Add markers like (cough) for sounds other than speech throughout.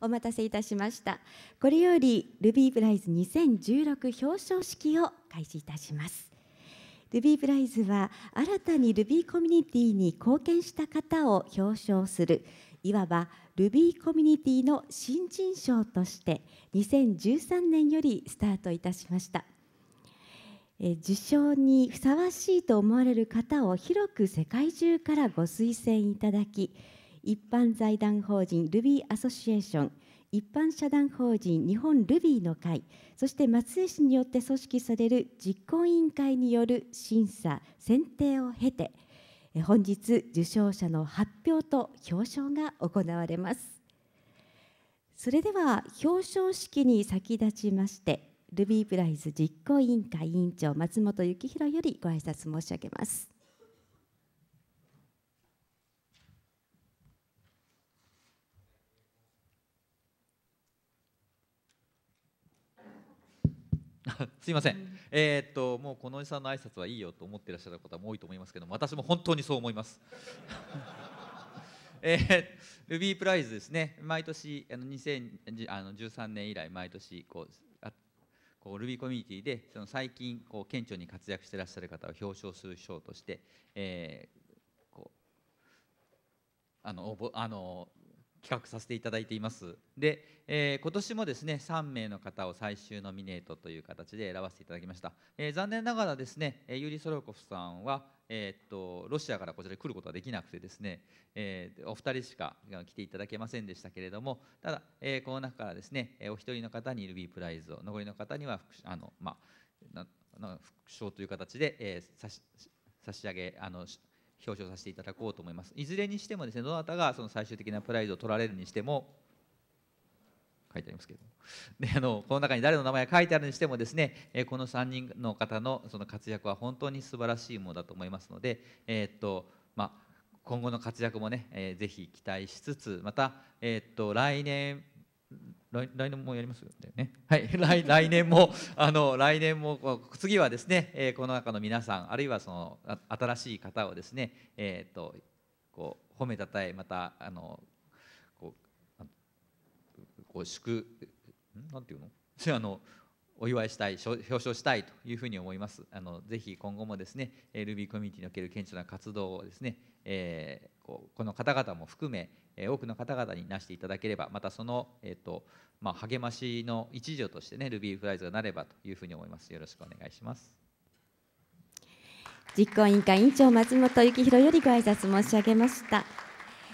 お待たせいたしましたこれよりルビープライズ2016表彰式を開始いたしますルビープライズは新たにルビーコミュニティに貢献した方を表彰するいわばルビーコミュニティの新人賞として2013年よりスタートいたしました受賞にふさわしいと思われる方を広く世界中からご推薦いただき一般財団法人ルビーアソシエーション一般社団法人日本ルビーの会そして松江市によって組織される実行委員会による審査選定を経て本日受賞者の発表と表彰が行われますそれでは表彰式に先立ちましてルビープライズ実行委員会委員長松本幸宏よりご挨拶申し上げます (laughs) すいません、えー、っともうこのおじさんの挨拶はいいよと思ってらっしゃる方も多いと思いますけども私も本当にそう思います。(laughs) えー、ルビープライズですね毎年あの2013年以来毎年こうこうルビーコミュニティでそで最近こう顕著に活躍してらっしゃる方を表彰する賞として、えー、こうあのあの企画させていただいていますで、えー、今年もですね3名の方を最終ノミネートという形で選ばせていただきました、えー、残念ながらですねユーリ・ソロコフさんは、えー、っとロシアからこちらに来ることはできなくてですね、えー、お二人しか来ていただけませんでしたけれどもただ、えー、この中からですねお一人の方にルビープライズを残りの方にはあの、まあ、なな副賞という形で、えー、差し差し上げあの表彰させていただこうと思いますいずれにしてもですねどなたがその最終的なプライドを取られるにしても書いてありますけどであのこの中に誰の名前が書いてあるにしてもですね、えこの3人の方のその活躍は本当に素晴らしいものだと思いますので、えー、っとまあ、今後の活躍もね、えー、ぜひ期待しつつまた、えー、っと来年来来年もやりますよね。はい、(laughs) 来来年もあの来年も次はですね、えー、この中の皆さんあるいはその新しい方をですね、えっ、ー、とこう褒めたたえまたあのこうこう祝なんていうの (laughs) あのお祝いしたい表彰したいというふうに思います。あのぜひ今後もですね、ルビーコミュニティにおける顕著な活動をですね。えー、この方々も含め多くの方々になしていただければまたその、えーとまあ、励ましの一助としてねルビーフライズがなればというふうに思いますよろしくお願いします実行委員会委員長松本幸宏よりご挨拶申し上げました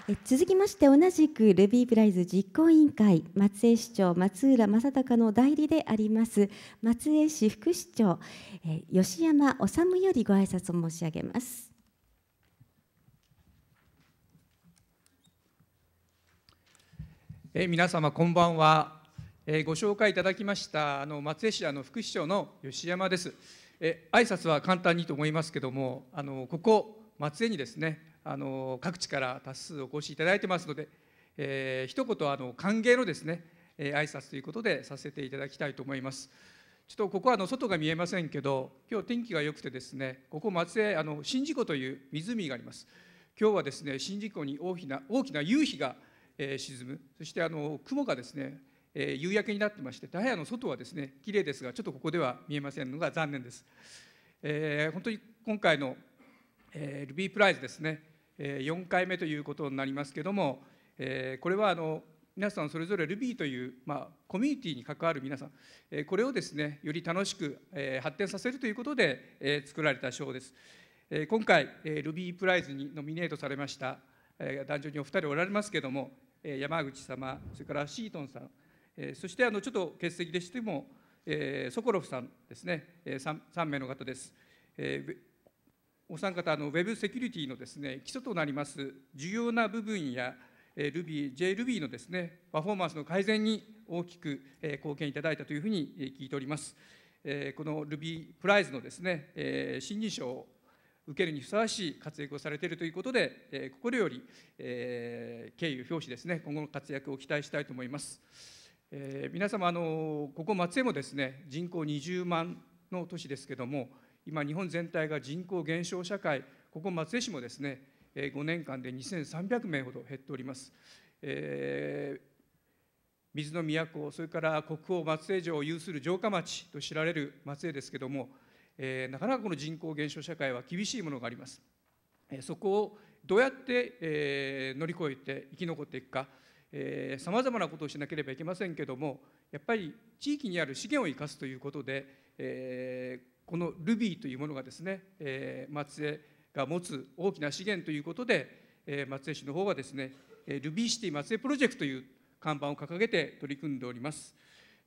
え続きまして同じくルビー y ライズ実行委員会松江市長松浦正隆の代理であります松江市副市長え吉山治よりご挨拶申し上げますえ皆様こんばんは、えご紹介いただきましたあの松江市あの副市長の吉山ですえ挨拶は簡単にと思いますけどもあのここ松江にですねあの各地から多数お越しいただいてますので、えー、一言あの歓迎のですね、えー、挨拶ということでさせていただきたいと思いますちょっとここはあの外が見えませんけど今日天気が良くてですねここ松江あの宍道湖という湖があります今日はですね宍道に大きな大きな夕日がえ沈むそしてあの雲がですね、え夕焼けになってましてダイヤの外はですね綺麗ですがちょっとここでは見えませんのが残念です、えー、本当に今回の、えー、ルビープライズですね、え4回目ということになりますけども、えこれはあの皆さんそれぞれルビーという、まあ、コミュニティに関わる皆さん、えこれをですねより楽しく、え発展させるということで、え作られた賞です、え今回、え r u b プライズにノミネートされました壇上にお二人おられますけれども、山口様、それからシートンさん、そしてあのちょっと欠席でしても、ソコロフさんですね、3, 3名の方です。お三方のウェブセキュリティのですね基礎となります重要な部分や Ruby、JRuby のですねパフォーマンスの改善に大きく貢献いただいたというふうに聞いております。この Ruby プライズのですね新人賞受けるにふさわしい活躍をされているということで、えー、心より、えー、敬意を表しですね今後の活躍を期待したいと思います。えー、皆様あのここ松江もですね人口20万の都市ですけども今日本全体が人口減少社会ここ松江市もですね5年間で2300名ほど減っております。えー、水の都それから国宝松江城を有する城下町と知られる松江ですけどもえー、なかなかこの人口減少社会は厳しいものがあります。えそこをどうやって、えー、乗り越えて生き残っていくかさまざまなことをしなければいけませんけどもやっぱり地域にある資源を生かすということで、えー、このルビーというものがですね、えー、松江が持つ大きな資源ということで、えー、松江市の方はですねルビーシティ松江プロジェクトという看板を掲げて取り組んでおります。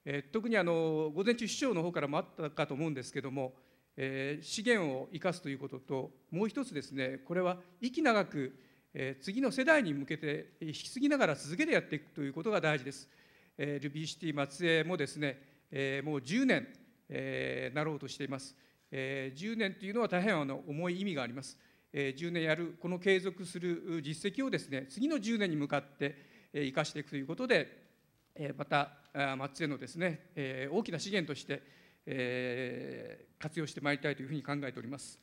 え特にあの午前中市長の方からもあったかと思うんですけどもえ資源を生かすということともう一つですねこれは息長く、え次の世代に向けて引き継ぎながら続けてやっていくということが大事です。えルビーシティ松江もですね、えもう10年、えなろうとしています。え10年というのは大変あの重い意味があります。え10年やるこの継続する実績をですね次の10年に向かって生かしていくということでまた松江のですね大きな資源としてえー、活用してまいりたいというふうに考えております。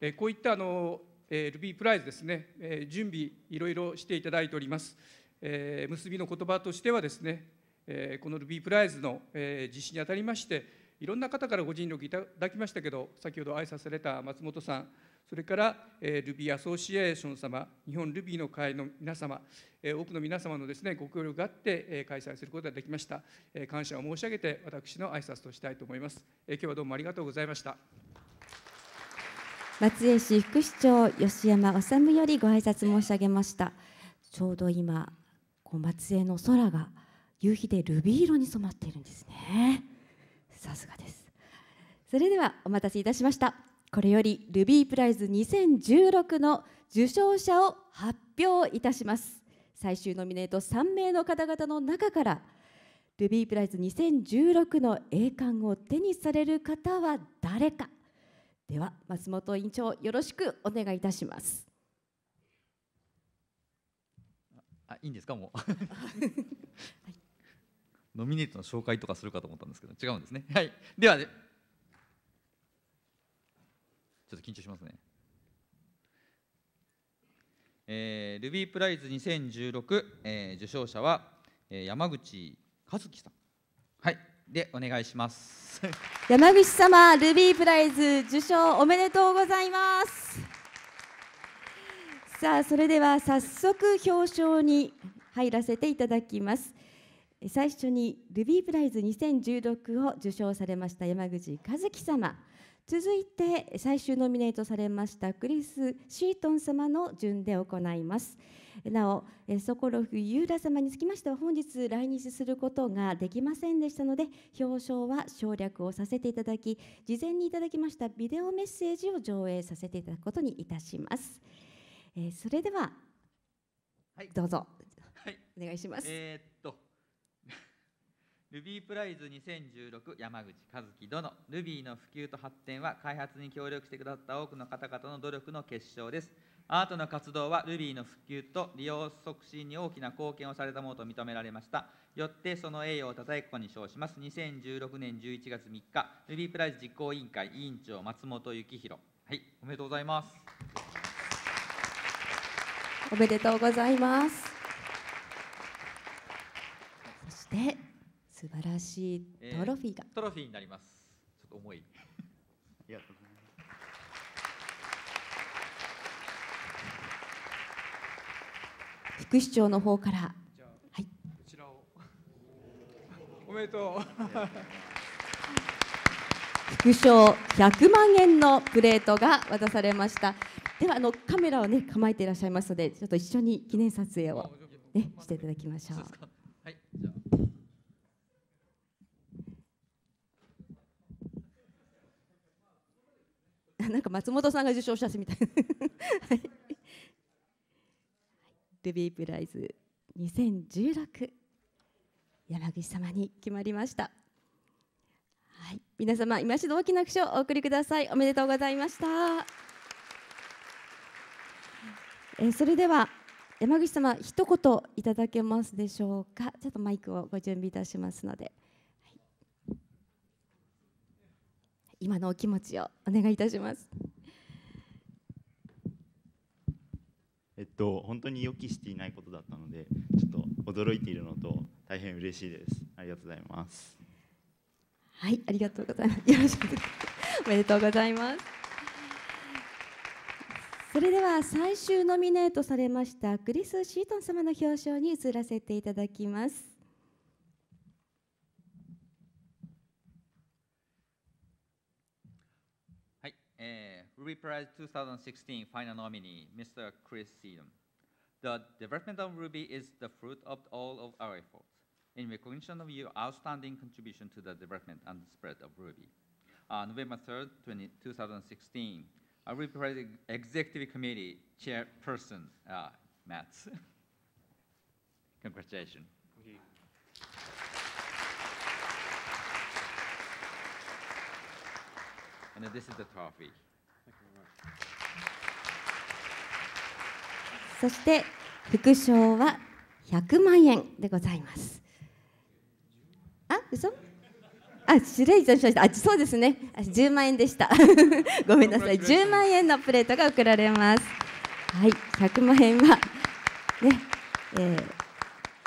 えー、こういったあの、えー、r u b プライズですね、えー、準備いろいろしていただいております。えー、結びの言葉としてはですね、えー、このルビープライズの、えー、実施にあたりましていろんな方からご尽力いただきましたけど先ほど挨拶された松本さんそれから、えー、ルビーアソシエーション様、日本ルビーの会の皆様、えー、多くの皆様のですねご協力があって、えー、開催することができました、えー。感謝を申し上げて、私の挨拶としたいと思います。えー、今日はどうもありがとうございました。松江市副市長吉山治よりご挨拶申し上げました。ちょうど今、こう松江の空が夕日でルビー色に染まっているんですね。さすがです。それではお待たせいたしました。これよりルビープライズ2016の受賞者を発表いたします最終ノミネート3名の方々の中からルビープライズ2016の栄冠を手にされる方は誰かでは松本委員長よろしくお願いいたしますあいいんですかもう、(laughs) はい、ノミネートの紹介とかするかと思ったんですけど違うんですねはいでは、ねちょっと緊張しますね。えー、ルビープライズ2016、えー、受賞者は、えー、山口和樹さん。はい、でお願いします。(laughs) 山口様、ルビープライズ受賞おめでとうございます。さあ、それでは早速表彰に入らせていただきます。最初にルビープライズ2016を受賞されました山口和樹様。続いて最終ノミネートされましたクリス・シートン様の順で行いますなおソコロフ・ユーラ様につきましては本日来日することができませんでしたので表彰は省略をさせていただき事前にいただきましたビデオメッセージを上映させていただくことにいたしますそれでは、はい、どうぞ、はい、お願いします、えールビープライズ2016山口和樹殿ルビーの普及と発展は開発に協力してくださった多くの方々の努力の結晶ですアートの活動はルビーの普及と利用促進に大きな貢献をされたものと認められましたよってその栄誉をたたえここに称します2016年11月3日ルビープライズ実行委員会委員長松本幸宏はいおめでとうございますおめでとうございますそして素晴らしいトロフィーが、えー、トロフィーになりますちょっと重いありがとうございます副市長の方から。はい。こちらを。(laughs) おめでとう。副賞100万円のプレートが渡されました。ではあのカメラをね構えていらっしゃいますので、ちょっと一緒に記念撮影をねしていただきましょう。なんか松本さんが受賞したみたいな (laughs) はい、ルビープライズ2016山口様に決まりました。はい、皆様今一度大きな拍手をお送りください。おめでとうございました。えそれでは山口様一言いただけますでしょうか。ちょっとマイクをご準備いたしますので。今のお気持ちをお願いいたします。えっと、本当に予期していないことだったので、ちょっと驚いているのと、大変嬉しいです。ありがとうございます。はい、ありがとうございます。よろしく。おめでとうございます。それでは最終ノミネートされましたクリス・シートン様の表彰に移らせていただきます。reprise 2016 final nominee, Mr. Chris Seedon. The development of Ruby is the fruit of all of our efforts. In recognition of your outstanding contribution to the development and spread of Ruby, on November 3rd, 2016, Ruby reprise Executive Committee Chairperson uh, Mats. (laughs) Congratulations. And this is the trophy. そして副賞は100万円でございますあ嘘あ失礼いたしましたあそうですねあ10万円でした (laughs) ごめんなさい10万円のプレートが送られますはい100万円はね、えー、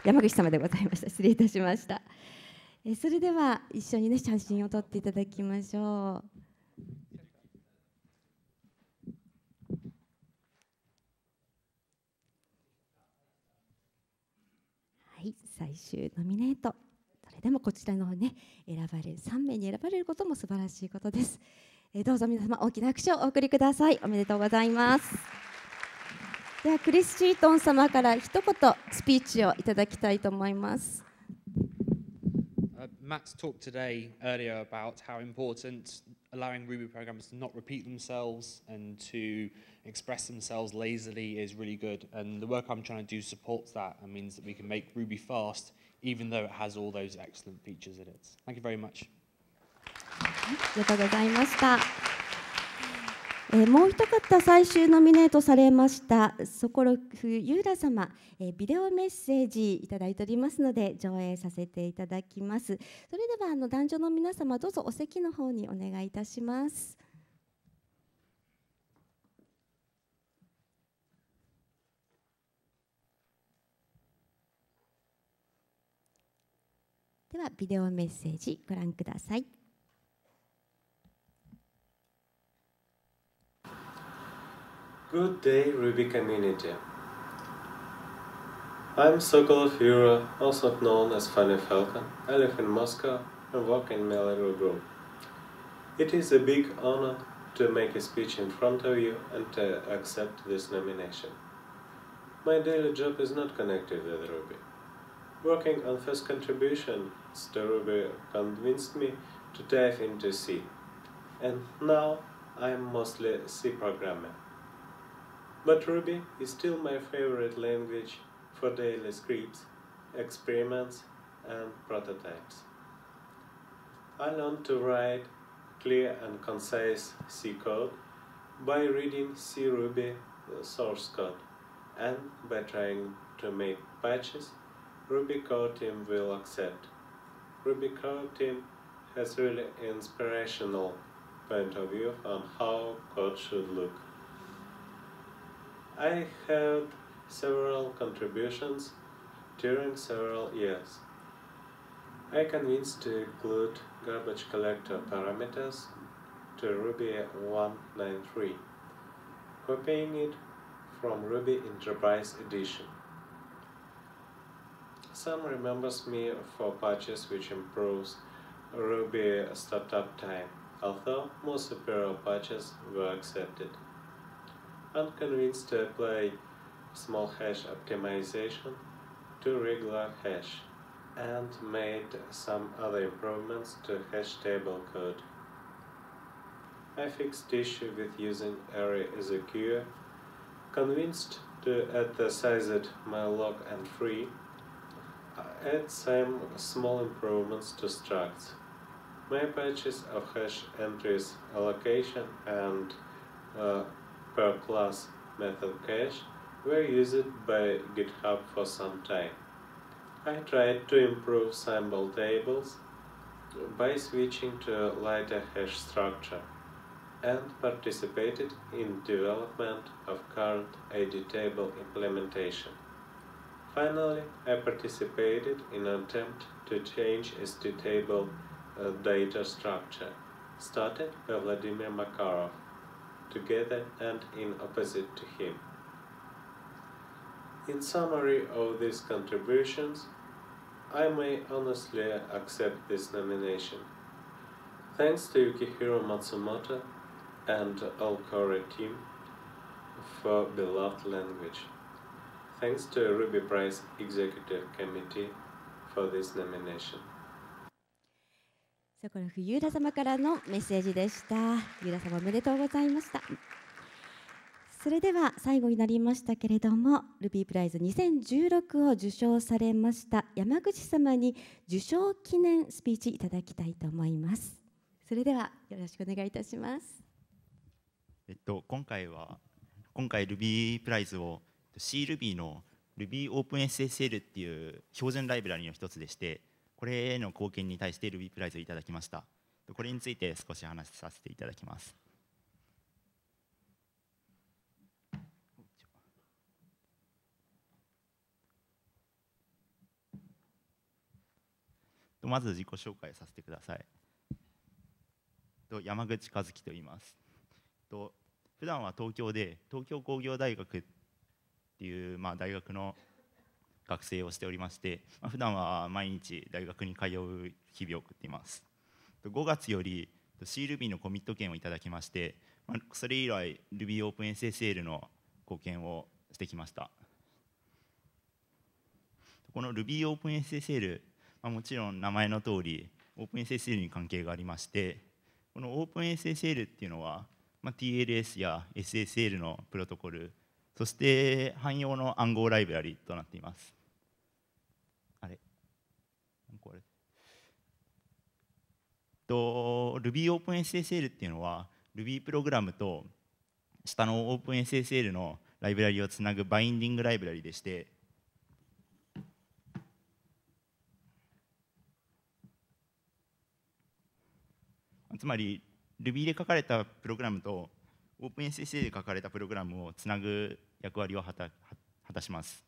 山口様でございました失礼いたしましたえそれでは一緒にね写真を撮っていただきましょう最終ノミネートそれでもこちらの方ね選ばれる3名に選ばれることも素晴らしいことです、えどうぞ皆様大きな拍手をお送りくださいおめでとうございますではクリス・シートン様から一言スピーチをいただきたいと思います m a t t talked today earlier about how important allowing Ruby programmers to not repeat themselves and to express themselves lazily is really good. And the work I'm trying to do supports that and means that we can make Ruby fast, even though it has all those excellent features in it. Thank you very much. ありがとうございました。えー、もう一方最終ノミネートされましたソコロフユーラ様、えー、ビデオメッセージいただいておりますので上映させていただきますそれではあの男女の皆様どうぞお席の方にお願いいたしますではビデオメッセージご覧ください Good day, Ruby community. I'm Sokolov Yura, also known as Funny Falcon. I live in Moscow and work in Mallory Group. It is a big honor to make a speech in front of you and to accept this nomination. My daily job is not connected with Ruby. Working on first contributions to Ruby convinced me to dive into C. And now I am mostly C programmer. But Ruby is still my favorite language for daily scripts, experiments and prototypes. I learned to write clear and concise C code by reading C Ruby uh, source code and by trying to make patches Ruby Code Team will accept. Ruby Code Team has really inspirational point of view on how code should look. I had several contributions during several years. I convinced to include garbage collector parameters to Ruby 193, copying it from Ruby Enterprise Edition. Some remembers me for patches which improves Ruby startup time, although most superior patches were accepted. I'm convinced to apply small hash optimization to regular hash and made some other improvements to hash table code. I fixed issue with using array as a queue. convinced to add the sized my lock and free, add some small improvements to structs. My patches of hash entries allocation and uh, Per class method cache, were used by GitHub for some time. I tried to improve sample tables by switching to lighter hash structure and participated in development of current ID table implementation. Finally, I participated in an attempt to change ST table uh, data structure, started by Vladimir Makarov together and in opposite to him. In summary of these contributions, I may honestly accept this nomination. Thanks to Yukihiro Matsumoto and Alcore team for beloved language. Thanks to Ruby Prize Executive Committee for this nomination. そこらゆうら様からのメッセージでしたゆうら様おめでとうございましたそれでは最後になりましたけれどもルビープライズ2016を受賞されました山口様に受賞記念スピーチいただきたいと思いますそれではよろしくお願いいたしますえっと今回は今回ルビープライズを C ルビーの Ruby Open SSL っていう標準ライブラリの一つでしてこれへの貢献に対してルビープライズをいただきましたこれについて少し話させていただきますまず自己紹介させてください山口和樹と言います普段は東京で東京工業大学っていう、まあ、大学の学生をしておりまして、まあ、普段は毎日大学に通う日々を送っています5月よりシール b y のコミット権をいただきまして、まあ、それ以来 RubyOpenSSL の貢献をしてきましたこの RubyOpenSSL、まあ、もちろん名前の通りオープン s s l に関係がありましてこのオープン s s l っていうのは、まあ、TLS や SSL のプロトコルそして汎用の暗号ライブラリとなっています。あれこれと Ruby OpenSSL っていうのは Ruby プログラムと下の OpenSSL のライブラリをつなぐバインディングライブラリでしてつまり Ruby で書かれたプログラムと o p e n s s l で書かれたプログラムをつなぐ役割を果たします。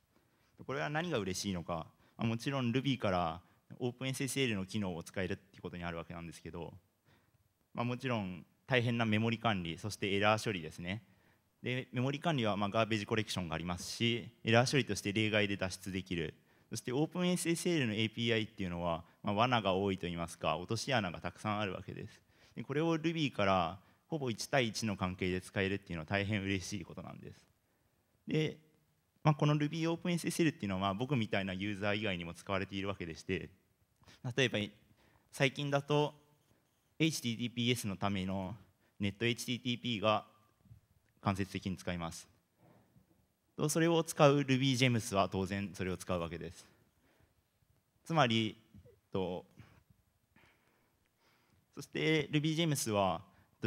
これは何が嬉しいのか、まあ、もちろん Ruby から OpenSSL の機能を使えるっていうことにあるわけなんですけど、まあ、もちろん大変なメモリ管理そしてエラー処理ですねでメモリ管理はまあガーベージコレクションがありますしエラー処理として例外で脱出できるそして OpenSSL の API っていうのは、まあ、罠が多いといいますか落とし穴がたくさんあるわけですでこれを Ruby からほぼ1対1の関係で使えるっていうのは大変嬉しいことなんです。で、まあ、この Ruby OpenSSL っていうのは僕みたいなユーザー以外にも使われているわけでして例えば最近だと HTTPS のための NetHTTP が間接的に使います。とそれを使う RubyGems は当然それを使うわけです。つまりとそして RubyGems は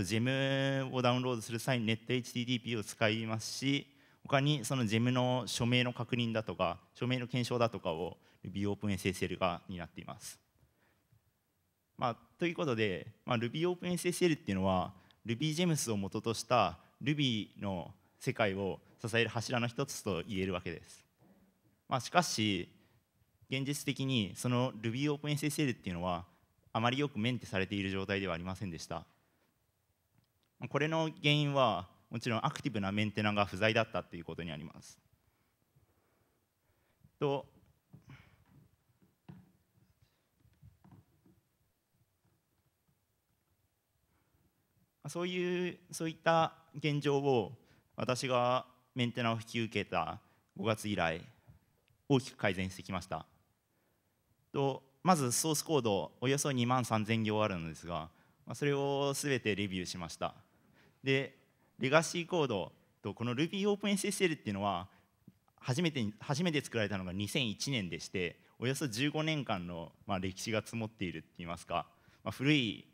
GEM をダウンロードする際に NetHTTP を使いますし他にその GEM の署名の確認だとか署名の検証だとかを RubyOpenSSL が担っています。まあ、ということで、まあ、RubyOpenSSL っていうのは RubyGems を元とした Ruby の世界を支える柱の一つと言えるわけです。まあ、しかし現実的にその RubyOpenSSL っていうのはあまりよくメンテされている状態ではありませんでした。これの原因はもちろんアクティブなメンテナが不在だったということにあります。とそういうそういった現状を私がメンテナを引き受けた5月以来大きく改善してきました。とまずソースコードおよそ2万3000行あるのですがそれをすべてレビューしました。でレガシーコードとこの RubyOpenSSL っていうのは初めて初めて作られたのが2001年でしておよそ15年間の、まあ、歴史が積もっているっていいますか、まあ、古い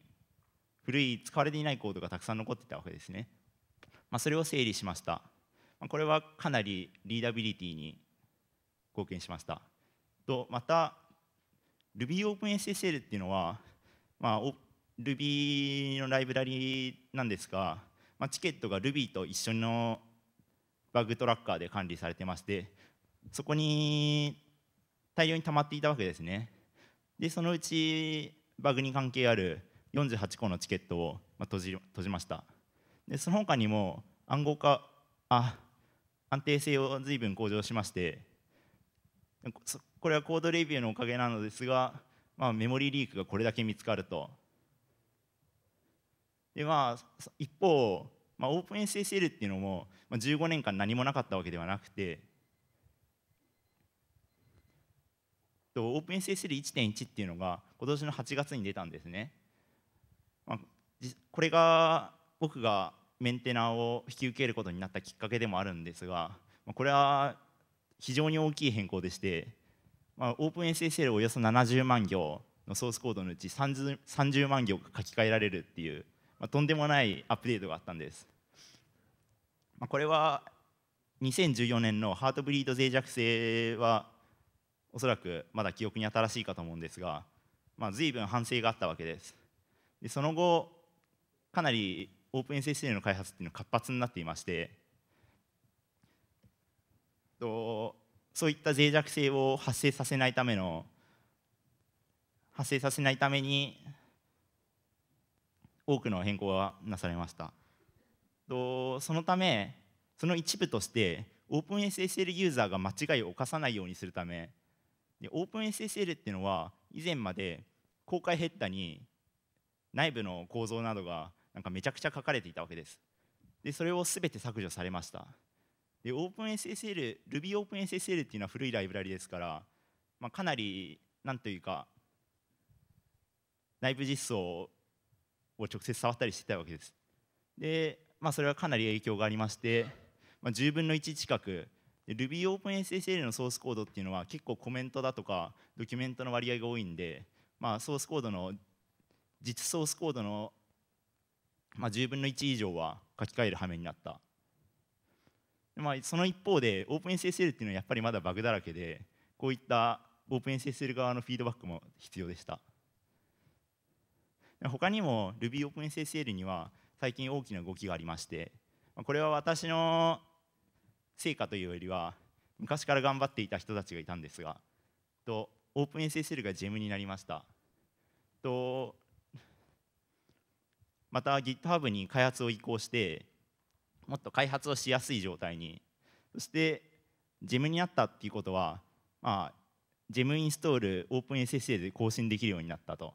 古い使われていないコードがたくさん残ってたわけですね、まあ、それを整理しました、まあ、これはかなりリーダビリティに貢献しましたとまた RubyOpenSSL っていうのは、まあ、Ruby のライブラリなんですがまあ、チケットが Ruby と一緒のバグトラッカーで管理されてましてそこに大量に溜まっていたわけですねでそのうちバグに関係ある48個のチケットを閉じ閉じましたでその他にも暗号化あ安定性を随分向上しましてこれはコードレビューのおかげなのですが、まあ、メモリーリークがこれだけ見つかるとでまあ一方、まあ、オープン SSL っていうのも、まあ、15年間何もなかったわけではなくてと OpenSSL1.1 っていうのが今年の8月に出たんですね、まあ、これが僕がメンテナーを引き受けることになったきっかけでもあるんですが、まあ、これは非常に大きい変更でして、まあ、OpenSSL およそ70万行のソースコードのうち 30, 30万行書き換えられるっていうまあ、とんでもないアップデートがあったんです、まあ、これは2014年のハートブリード脆弱性はおそらくまだ記憶に新しいかと思うんですが、まあ、随分反省があったわけですでその後かなりオープン SSL の開発っていうのは活発になっていましてとそういった脆弱性を発生させないための発生させないために多くの変更がなされましたとそのためその一部として OpenSSL ユーザーが間違いを犯さないようにするためで OpenSSL っていうのは以前まで公開ヘッダに内部の構造などがなんかめちゃくちゃ書かれていたわけですでそれを全て削除されましたで RubyOpenSSL っていうのは古いライブラリですから、まあ、かなりなんというか内部実装を直接触ったりしてたわけですで、まあ、それはかなり影響がありまして、まあ、10分の1近く RubyOpenSSL のソースコードっていうのは結構コメントだとかドキュメントの割合が多いんで、まあ、ソースコードの実ソースコードの、まあ、10分の1以上は書き換える羽目になった、まあ、その一方で OpenSSL っていうのはやっぱりまだバグだらけでこういった OpenSSL 側のフィードバックも必要でした他にも Ruby OpenSSL には最近大きな動きがありましてこれは私の成果というよりは昔から頑張っていた人たちがいたんですがと OpenSSL が GEM になりましたとまた GitHub に開発を移行してもっと開発をしやすい状態にそして GEM になったっていうことは、まあ、GEM インストール OpenSSL で更新できるようになったと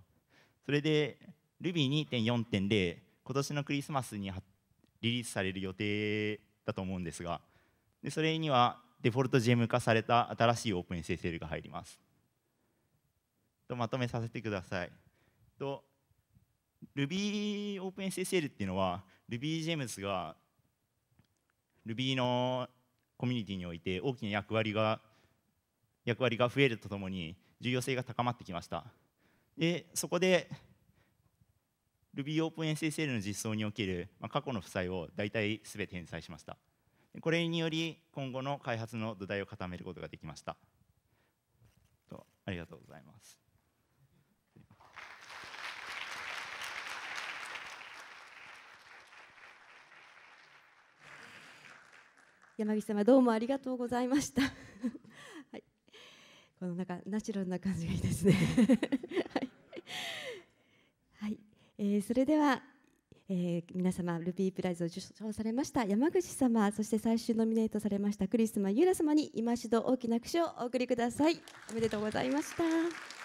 それで Ruby2.4.0 今年のクリスマスにリリースされる予定だと思うんですがでそれにはデフォルト GM 化された新しいオープン SSL が入りますとまとめさせてくださいと Ruby OpenSSL っていうのは RubyGems が Ruby のコミュニティにおいて大きな役割が役割が増えるとともに重要性が高まってきましたでそこで RubyOpenSSL の実装における、まあ、過去の負債を大体すべて返済しました。これにより今後の開発の土台を固めることができました。ありがとうございます。山口様どうもありがとうございました。はい、このなんかナチュラルな感じがいいですね。はいえー、それでは、えー、皆様ルビープライズを受賞されました山口様そして最終ノミネートされましたクリスマユーラ様に今一度大きな拍手をお送りくださいおめでとうございました